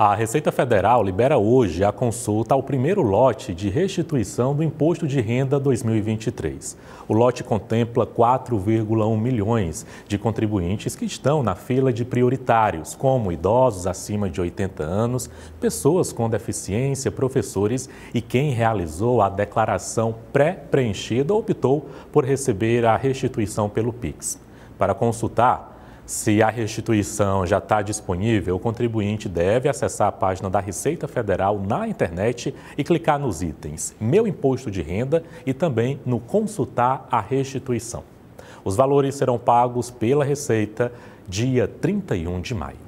A Receita Federal libera hoje a consulta ao primeiro lote de restituição do Imposto de Renda 2023. O lote contempla 4,1 milhões de contribuintes que estão na fila de prioritários, como idosos acima de 80 anos, pessoas com deficiência, professores e quem realizou a declaração pré-preenchida optou por receber a restituição pelo PIX. Para consultar, se a restituição já está disponível, o contribuinte deve acessar a página da Receita Federal na internet e clicar nos itens Meu Imposto de Renda e também no Consultar a Restituição. Os valores serão pagos pela Receita dia 31 de maio.